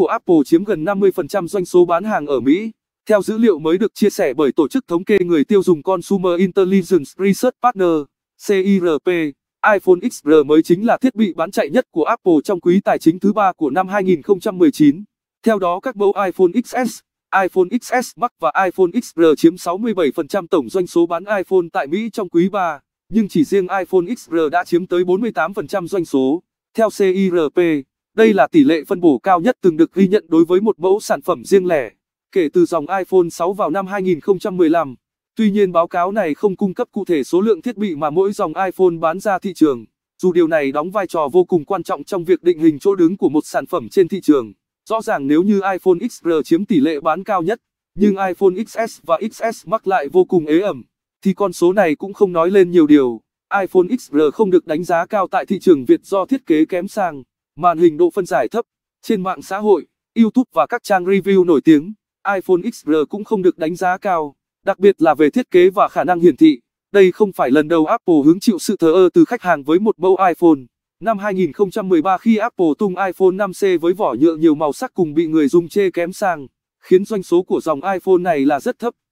của Apple chiếm gần 50% doanh số bán hàng ở Mỹ. Theo dữ liệu mới được chia sẻ bởi tổ chức thống kê người tiêu dùng Consumer Intelligence Research Partner, CIRP, iPhone XR mới chính là thiết bị bán chạy nhất của Apple trong quý tài chính thứ ba của năm 2019. Theo đó các mẫu iPhone XS, iPhone XS Max và iPhone XR chiếm 67% tổng doanh số bán iPhone tại Mỹ trong quý 3, nhưng chỉ riêng iPhone XR đã chiếm tới 48% doanh số. Theo CIRP, đây là tỷ lệ phân bổ cao nhất từng được ghi nhận đối với một mẫu sản phẩm riêng lẻ, kể từ dòng iPhone 6 vào năm 2015. Tuy nhiên báo cáo này không cung cấp cụ thể số lượng thiết bị mà mỗi dòng iPhone bán ra thị trường, dù điều này đóng vai trò vô cùng quan trọng trong việc định hình chỗ đứng của một sản phẩm trên thị trường. Rõ ràng nếu như iPhone XR chiếm tỷ lệ bán cao nhất, nhưng iPhone XS và XS Max lại vô cùng ế ẩm, thì con số này cũng không nói lên nhiều điều. iPhone XR không được đánh giá cao tại thị trường Việt do thiết kế kém sang màn hình độ phân giải thấp, trên mạng xã hội, YouTube và các trang review nổi tiếng, iPhone XR cũng không được đánh giá cao, đặc biệt là về thiết kế và khả năng hiển thị. Đây không phải lần đầu Apple hứng chịu sự thờ ơ từ khách hàng với một mẫu iPhone. Năm 2013 khi Apple tung iPhone 5C với vỏ nhựa nhiều màu sắc cùng bị người dùng chê kém sang, khiến doanh số của dòng iPhone này là rất thấp.